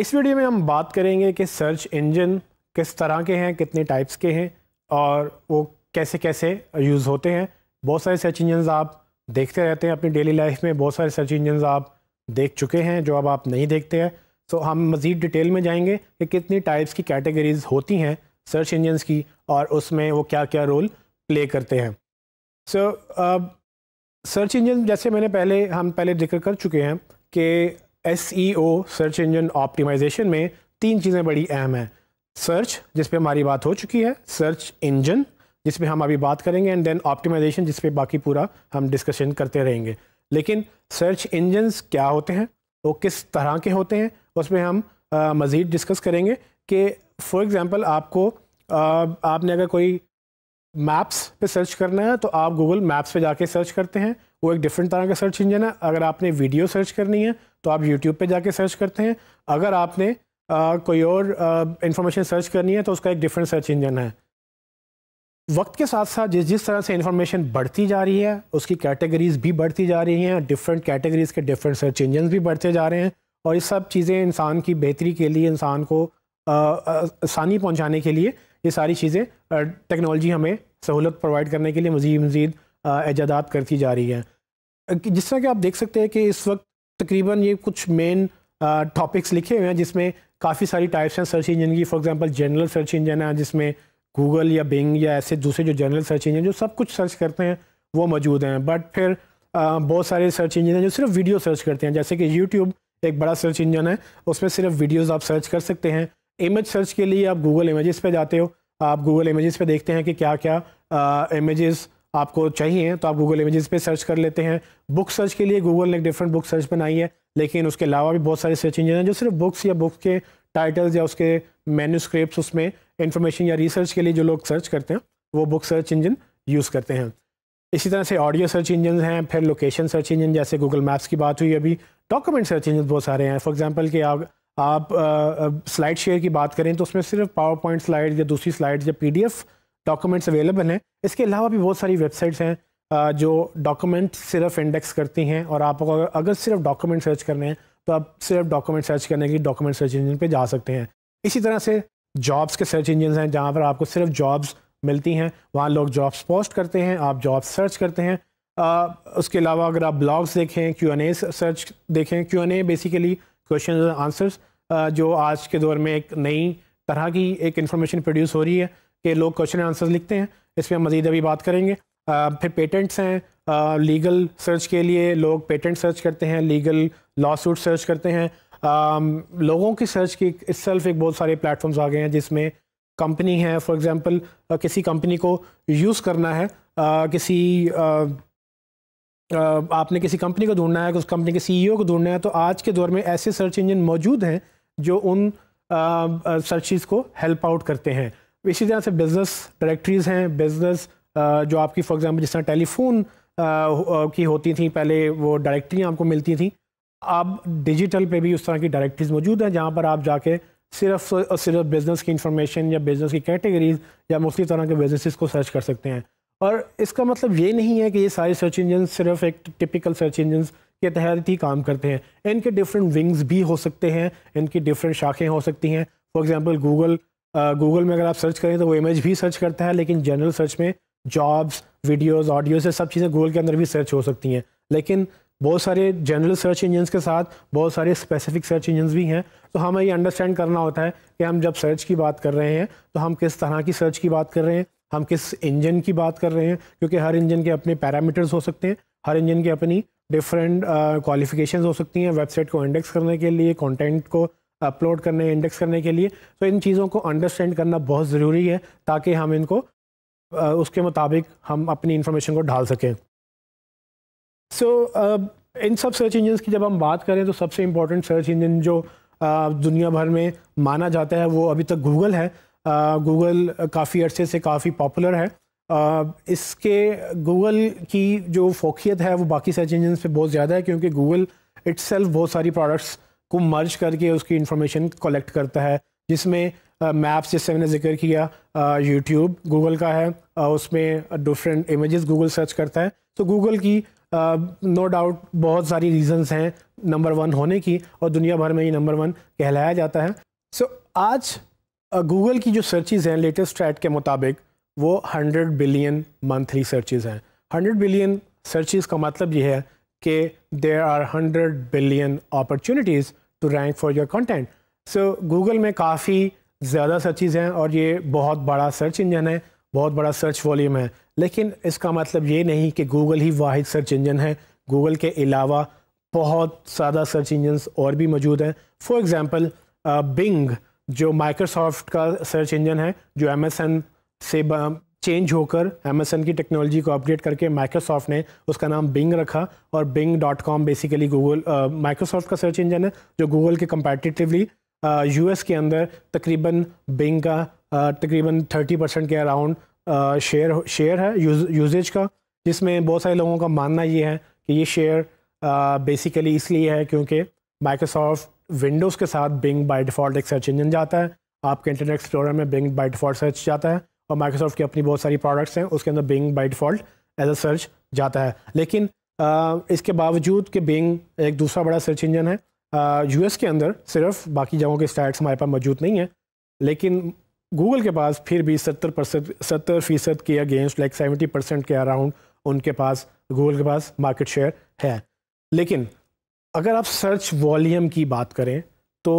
इस वीडियो में हम बात करेंगे कि सर्च इंजन किस तरह के हैं कितने टाइप्स के हैं और वो कैसे कैसे यूज़ होते हैं बहुत सारे सर्च इंजन आप देखते रहते हैं अपनी डेली लाइफ में बहुत सारे सर्च इंजन आप देख चुके हैं जो अब आप नहीं देखते हैं तो हम मज़ीद डिटेल में जाएंगे कि कितनी टाइप्स की कैटेगरीज होती हैं सर्च इंजनस की और उसमें वो क्या क्या रोल प्ले करते हैं सो सर्च इंजन जैसे मैंने पहले हम पहले जिक्र कर चुके हैं कि एस सर्च इंजन ऑप्टिमाइजेशन में तीन चीज़ें बड़ी अहम हैं सर्च जिस पे हमारी बात हो चुकी है सर्च इंजन जिस पे हम अभी बात करेंगे एंड देन ऑप्टिमाइजेशन जिस पे बाकी पूरा हम डिस्कशन करते रहेंगे लेकिन सर्च इंजन्स क्या होते हैं वो किस तरह के होते हैं उसमें हम मज़ीद डिस्कस करेंगे कि फॉर एग्ज़ाम्पल आपको आ, आपने अगर कोई मैप्स पे सर्च करना है तो आप गूगल मैप्स पे जाके सर्च करते हैं वो एक डिफरेंट तरह का सर्च इंजन है अगर आपने वीडियो सर्च करनी है तो आप यूट्यूब पे जाके सर्च करते हैं अगर आपने आ, कोई और इन्फॉर्मेशन सर्च करनी है तो उसका एक डिफरेंट सर्च इंजन है वक्त के साथ साथ जिस जिस तरह से इन्फॉर्मेशन बढ़ती जा रही है उसकी कैटेगरीज भी बढ़ती जा रही हैं डिफरेंट कैटेगरीज के डिफरेंट सर्च इंजन भी बढ़ते जा रहे हैं और ये सब चीज़ें इंसान की बेहतरी के लिए इंसान को आसानी पहुँचाने के लिए ये सारी चीज़ें टेक्नोलॉजी हमें सहूलत प्रोवाइड करने के लिए मज़ीद मज़ीद ऐजादात करती जा रही है जिस तरह कि आप देख सकते हैं कि इस वक्त तकरीबन ये कुछ मेन टॉपिक्स लिखे हुए हैं जिसमें काफ़ी सारी टाइप्स हैं सर्च इंजन की for example general search engine है जिसमें गूगल या बिंग या ऐसे दूसरे जो जनरल सर्च इंजन जो सब कुछ सर्च करते हैं वो मौजूद हैं बट फिर बहुत सारे सर्च इंजन हैं जो सिर्फ वीडियो सर्च करते हैं जैसे कि यूट्यूब एक बड़ा सर्च इंजन है उसमें सिर्फ वीडियोज़ आप सर्च कर सकते हैं इमेज सर्च के लिए आप गूगल इमेज़ पर जाते हो आप गूगल इमेज़ पर देखते हैं कि क्या क्या इमेज़ आपको चाहिए तो आप गूगल इमेजेस पे सर्च कर लेते हैं बुक सर्च के लिए गूगल ने एक डिफरेंट बुक सर्च बनाई है लेकिन उसके अलावा भी बहुत सारे सर्च इंजन हैं जो सिर्फ बुक्स या बुक्स के टाइटल्स या उसके मेन्यूस्क्रिप्ट उसमें इन्फॉर्मेशन या रिसर्च के लिए जो लोग सर्च करते हैं वो बुक सर्च इंजन यूज़ करते हैं इसी तरह से ऑडियो सर्च इंजन हैं फिर लोकेशन सर्च इंजन जैसे गूगल मैप्स की बात हुई अभी डॉक्यूमेंट सर्च इंजन बहुत सारे हैं फॉर एग्जांपल कि आप आप स्लाइड शेयर की बात करें तो उसमें सिर्फ पावर पॉइंट स्लाइड या दूसरी स्लाइड या पीडीएफ डॉक्यूमेंट्स अवेलेबल हैं इसके अलावा भी बहुत सारी वेबसाइट्स हैं जो डॉक्यूमेंट सिर्फ इंडेक्स करती हैं और आप अगर सिर्फ डॉक्यूमेंट सर्च करने हैं तो आप सिर्फ डॉक्यूमेंट सर्च करने के लिए डॉक्यूमेंट सर्च इंजन पे जा सकते हैं इसी तरह से जॉब्स के सर्च इंजन हैं जहाँ पर आपको सिर्फ जॉब्स मिलती हैं वहाँ लोग जॉब्स पोस्ट करते हैं आप जॉब्स सर्च करते हैं आ, उसके अलावा अगर आप ब्लॉग्स देखें क्यू एन ए सर्च देखें Q N A basically question answers जो आज के दौर में एक नई तरह की एक इन्फॉर्मेशन प्रोड्यूस हो रही है कि लोग क्वेश्चन आंसर्स लिखते हैं इस पर हम मज़ीद अभी बात करेंगे आ, फिर पेटेंट्स हैं लीगल सर्च के लिए लोग पेटेंट सर्च करते हैं लीगल लॉ सूट सर्च करते हैं आ, लोगों की सर्च की इस सेल्फ एक बहुत सारे प्लेटफॉर्म्स आ गए हैं जिसमें कंपनी है फॉर एग्ज़ाम्पल किसी कंपनी को यूज़ करना है आ, किसी आपने किसी कंपनी को ढूंढना है उस कंपनी के सीईओ को ढूंढना है तो आज के दौर में ऐसे सर्च इंजन मौजूद हैं जो उन सर्चिज़ को हेल्प आउट करते हैं इसी तरह से बिज़नेस डायरेक्टरीज़ हैं बिज़नेस जो आपकी फॉर एग्ज़ाम्पल जिस तरह टेलीफोन की होती थी पहले वो डायरेक्ट्रियाँ आपको मिलती थी अब डिजिटल पे भी उस तरह की डायरेक्टरीज मौजूद हैं जहाँ पर आप जाके सिर्फ और सिर्फ बिज़नेस की इंफॉर्मेशन या बिज़नेस की कैटेगरीज या मुख्त तरह के बिजनेसिस को सर्च कर सकते हैं और इसका मतलब ये नहीं है कि ये सारे सर्च इंजन सिर्फ एक टिपिकल सर्च इंजन के तहत ही काम करते हैं इनके डिफरेंट विंग्स भी हो सकते हैं इनकी डिफरेंट शाखें हो सकती हैं फॉर एग्ज़ाम्पल गूगल गूगल में अगर आप सर्च करें तो वो इमेज भी सर्च करता है लेकिन जनरल सर्च में जॉब्स वीडियोस ऑडियो से सब चीज़ें गूगल के अंदर भी सर्च हो सकती हैं लेकिन बहुत सारे जनरल सर्च इंजन्स के साथ बहुत सारे स्पेसिफिक सर्च इंजन्स भी हैं तो हमें ये अंडरस्टैंड करना होता है कि हम जब सर्च की बात कर रहे हैं तो हम किस तरह की सर्च की बात कर रहे हैं हम किस इंजन की बात कर रहे हैं क्योंकि हर इंजन के अपने पैरामीटर्स हो सकते हैं हर इंजन के अपनी डिफरेंट क्वालिफिकेशंस uh, हो सकती हैं वेबसाइट को इंडेक्स करने के लिए कंटेंट को अपलोड करने इंडेक्स करने के लिए तो इन चीज़ों को अंडरस्टैंड करना बहुत ज़रूरी है ताकि हम इनको उसके मुताबिक हम अपनी इंफॉर्मेशन को ढाल सकें सो so, इन सब सर्च इंजन्स की जब हम बात करें तो सबसे इम्पोर्टेंट सर्च इंजन जो दुनिया भर में माना जाता है वो अभी तक गूगल है गूगल काफ़ी अरसे से काफ़ी पॉपुलर है इसके गूगल की जो फोकियत है वो बाकी सर्च इंजन पे बहुत ज़्यादा है क्योंकि गूगल इट्स बहुत सारी प्रोडक्ट्स को मर्ज करके उसकी इन्फॉर्मेशन कलेक्ट करता है जिसमें मैप्स जैसे मैंने जिक्र किया यूट्यूब गूगल का है उसमें डिफरेंट इमेजेस गूगल सर्च करता है तो गूगल की नो uh, डाउट no बहुत सारी रीजंस हैं नंबर वन होने की और दुनिया भर में ये नंबर वन कहलाया जाता है सो so, आज गूगल uh, की जो सर्चिज़ हैं लेटेस्ट ट्रैट के मुताबिक वो 100 बिलियन मंथली सर्चेज हैं 100 बिलियन सर्चिज़ का मतलब ये है कि there are 100 billion opportunities to rank for your content. So Google में काफ़ी ज़्यादा सर्चिज़ हैं और ये बहुत बड़ा सर्च इंजन है बहुत बड़ा सर्च वॉल्यूम है लेकिन इसका मतलब ये नहीं कि गूगल ही वाद सर्च इंजन है गूगल के अलावा बहुत ज़्यादा सर्च इंजनस और भी मौजूद हैं फॉर एग्ज़ाम्पल बिंग जो माइक्रोसॉफ्ट का सर्च इंजन है जो एम से चेंज होकर अमेजन की टेक्नोलॉजी को अपडेट करके माइक्रोसॉफ्ट ने उसका नाम बिंग रखा और Bing dot com basically Google Microsoft का सर्च इंजन है जो गूगल के कंपेटिटिवली यूएस uh, के अंदर तकरीबन बिंग का uh, तकरीबन थर्टी परसेंट के अराउंड शेयर शेयर है यूजेज का जिसमें बहुत सारे लोगों का मानना ये है कि ये शेयर बेसिकली uh, इसलिए है क्योंकि माइक्रोसॉफ्ट विंडोज़ के साथ बिंग बाई डिफ़ॉल्ट एक सर्च इंजन जाता है आपके इंटरनेट एक्सप्लोरर में बिंग बाई डिफ़ॉल्ट सर्च जाता है और माइक्रोसॉफ्ट की अपनी बहुत सारी प्रोडक्ट्स हैं उसके अंदर Bing by default as a search जाता है लेकिन आ, इसके बावजूद कि बिंग एक दूसरा बड़ा सर्च इंजन है यू के अंदर सिर्फ बाकी जगहों के स्टैट्स हमारे पास मौजूद नहीं है लेकिन गूगल के पास फिर भी सत्तर परसेंट सत्तर फ़ीसद के अगेंस्ट लाइक सेवेंटी परसेंट के अराउंड उनके पास गूगल के पास मार्केट शेयर है लेकिन अगर आप सर्च वॉल्यूम की बात करें तो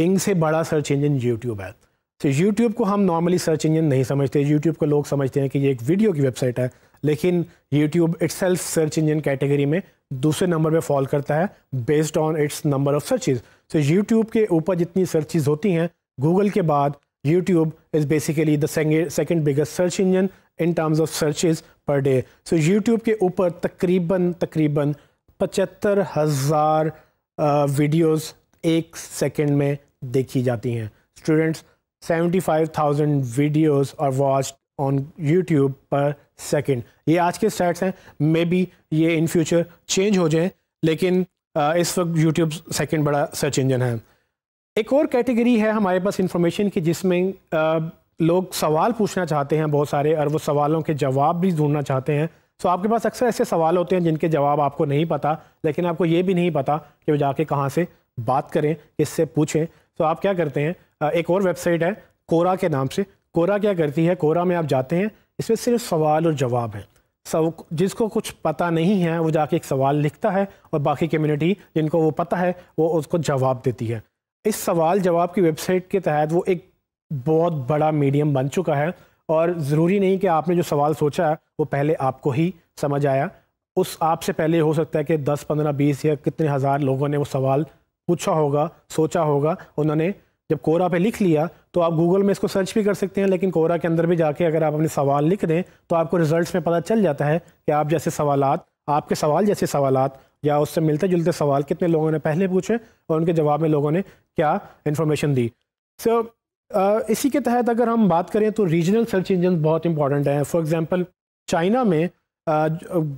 बिंग से बड़ा सर्च इंजन यूट्यूब है तो यूट्यूब को हम नॉर्मली सर्च इंजन नहीं समझते यूट्यूब को लोग समझते हैं कि ये एक वीडियो की वेबसाइट है लेकिन YouTube its search engine category में दूसरे नंबर पे फॉल करता है based on its number of searches तो यूट्यूब के ऊपर जितनी सर्चेज होती हैं गूगल के बाद YouTube is basically the second biggest search engine in terms of searches per day so YouTube के ऊपर तकरीबन तकरीबन पचहत्तर हज़ार वीडियोज़ एक सेकेंड में देखी जाती हैं students 75,000 videos are watched on YouTube पर सेकंड ये आज के स्टैट्स हैं मे बी ये इन फ्यूचर चेंज हो जाएं लेकिन इस वक्त यूट्यूब सेकंड बड़ा सर्च इंजन है एक और कैटेगरी है हमारे पास इंफॉर्मेशन की जिसमें लोग सवाल पूछना चाहते हैं बहुत सारे और वो सवालों के जवाब भी ढूंढना चाहते हैं सो आपके पास अक्सर ऐसे सवाल होते हैं जिनके जवाब आपको नहीं पता लेकिन आपको ये भी नहीं पता कि वो जाके कहाँ से बात करें किससे पूछें तो आप क्या करते हैं एक और वेबसाइट है कोरा के नाम से कोरा क्या करती है कोरा में आप जाते हैं इसमें सिर्फ सवाल और जवाब है सब जिसको कुछ पता नहीं है वो जाके एक सवाल लिखता है और बाकी कम्युनिटी जिनको वो पता है वो उसको जवाब देती है इस सवाल जवाब की वेबसाइट के तहत वो एक बहुत बड़ा मीडियम बन चुका है और ज़रूरी नहीं कि आपने जो सवाल सोचा है वो पहले आपको ही समझ आया उस आपसे पहले हो सकता है कि दस पंद्रह बीस या कितने हज़ार लोगों ने वो सवाल पूछा होगा सोचा होगा उन्होंने जब कोरा पे लिख लिया तो आप गूगल में इसको सर्च भी कर सकते हैं लेकिन कोरा के अंदर भी जाके अगर आप अपने सवाल लिख दें तो आपको रिजल्ट्स में पता चल जाता है कि आप जैसे सवाल आपके सवाल जैसे सवाल या उससे मिलते जुलते सवाल कितने लोगों ने पहले पूछे और उनके जवाब में लोगों ने क्या इन्फॉर्मेशन दी सो so, इसी के तहत अगर हम बात करें तो रीजनल सर्च इंजन बहुत इंपॉर्टेंट हैं फॉर एग्ज़ाम्पल चाइना में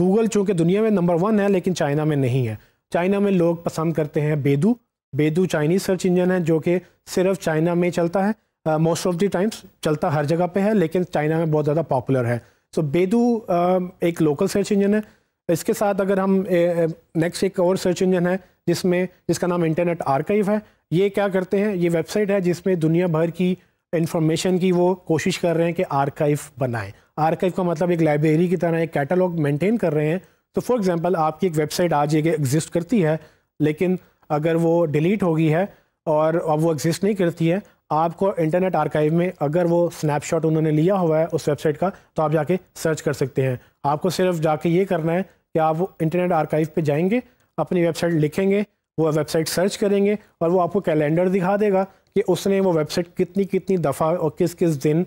गूगल चूँकि दुनिया में नंबर वन है लेकिन चाइना में नहीं है चाइना में लोग पसंद करते हैं Baidu Baidu Chinese search engine है जो कि सिर्फ चाइना में चलता है मोस्ट ऑफ द टाइम्स चलता हर जगह पे है लेकिन चाइना में बहुत ज़्यादा पॉपुलर है सो so, बेदू uh, एक लोकल सर्च इंजन है इसके साथ अगर हम नेक्स्ट एक और सर्च इंजन है जिसमें जिसका नाम इंटरनेट आर्काइव है ये क्या करते हैं ये वेबसाइट है जिसमें दुनिया भर की इंफॉर्मेशन की वो कोशिश कर रहे हैं कि आर्काइव बनाएं आर्काइव का मतलब एक लाइब्रेरी की तरह एक कैटलॉग मेंटेन कर रहे हैं तो फॉर एग्जांपल आपकी एक वेबसाइट आज एक एग्जिस्ट करती है लेकिन अगर वो डिलीट हो गई है और अब वो एग्जिस्ट नहीं करती है आपको इंटरनेट आर्काइव में अगर वो स्नैपशॉट उन्होंने लिया हुआ है उस वेबसाइट का तो आप जाके सर्च कर सकते हैं आपको सिर्फ जाके ये करना है कि आप इंटरनेट आर्काइव पे जाएंगे अपनी वेबसाइट लिखेंगे वो वेबसाइट सर्च करेंगे और वो आपको कैलेंडर दिखा देगा कि उसने वो वेबसाइट कितनी कितनी दफ़ा और किस किस दिन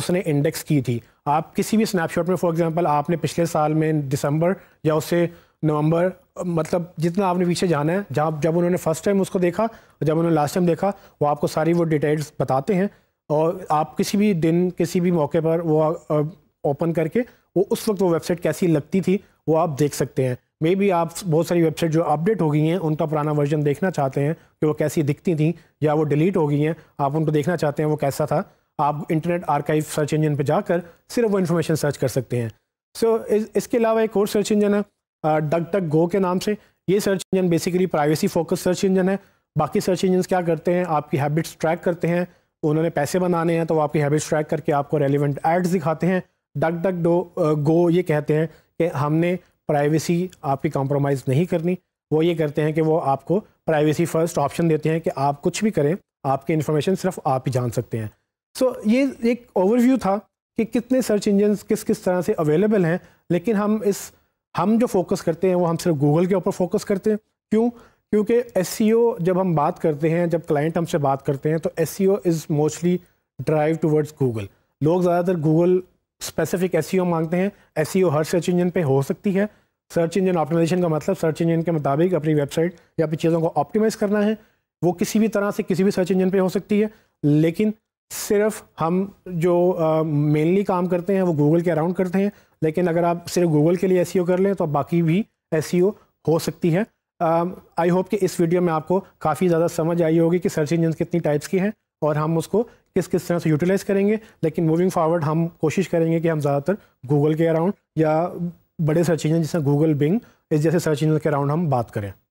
उसने इंडेक्स की थी आप किसी भी स्नैपशॉट में फॉर एग्जांपल आपने पिछले साल में दिसंबर या उससे नवंबर मतलब जितना आपने पीछे जाना है जहाँ जब उन्होंने फर्स्ट टाइम उसको देखा और जब उन्होंने लास्ट टाइम देखा वो आपको सारी वो डिटेल्स बताते हैं और आप किसी भी दिन किसी भी मौके पर वो ओपन करके वो उस वक्त वो वेबसाइट कैसी लगती थी वो आप देख सकते हैं मे बी आप बहुत सारी वेबसाइट जो अपडेट हो गई हैं उनका पुराना वर्जन देखना चाहते हैं कि वो कैसी दिखती थी या वो डिलीट हो गई हैं आप उनको देखना चाहते हैं वो कैसा था आप इंटरनेट आर्काइव सर्च इंजन पर जाकर सिर्फ वो इन्फॉर्मेशन सर्च कर सकते हैं सो so, इस, इसके अलावा एक और सर्च इंजन है डग टक गो के नाम से ये search engine basically privacy focus search engine है बाकी सर्च इंजन क्या करते हैं आपकी हैबिट्स ट्रैक करते हैं उन्होंने पैसे बनाने हैं तो वो आपकी हैबिट्स ट्रैक करके आपको रेलिवेंट एड्स दिखाते हैं डग डग डो गो ये कहते हैं कि हमने प्राइवेसी आपकी कॉम्प्रोमाइज़ नहीं करनी वो ये करते हैं कि वो आपको प्राइवेसी फर्स्ट ऑप्शन देते हैं कि आप कुछ भी करें आपकी इन्फॉर्मेशन सिर्फ आप ही जान सकते हैं सो so, ये एक ओवरव्यू था कि कितने सर्च इंजन किस किस तरह से अवेलेबल हैं लेकिन हम इस हम जो फोकस करते हैं वो हम सिर्फ गूगल के ऊपर फोकस करते हैं क्यों क्योंकि एस e जब हम बात करते हैं जब क्लाइंट हमसे बात करते हैं तो ads is mostly drive towards Google लोग ज़्यादातर गूगल स्पेसिफिक एस मांगते हैं एस e हर सर्च इंजन पे हो सकती है सर्च इंजन ऑप्टिमाइजेशन का मतलब सर्च इंजन के मुताबिक अपनी वेबसाइट या अपनी चीज़ों को ऑप्टिमाइज़ करना है वो किसी भी तरह से किसी भी सर्च इंजन पे हो सकती है लेकिन सिर्फ हम जो मेनली uh, काम करते हैं वो गूगल के अराउंड करते हैं लेकिन अगर आप सिर्फ गूगल के लिए एस e कर लें तो बाकी भी एस e हो सकती है आई होप कि इस वीडियो में आपको काफ़ी ज़्यादा समझ आई होगी कि सर्च इंजन कितनी टाइप्स की हैं और हम उसको किस किस तरह से यूटिलाइज़ करेंगे लेकिन मूविंग फॉरवर्ड हम कोशिश करेंगे कि हम ज़्यादातर गूगल के अराउंड या बड़े सर्च इंजन जैसे गूगल बिंग इस जैसे सर्च इंजन के अराउंड हम बात करें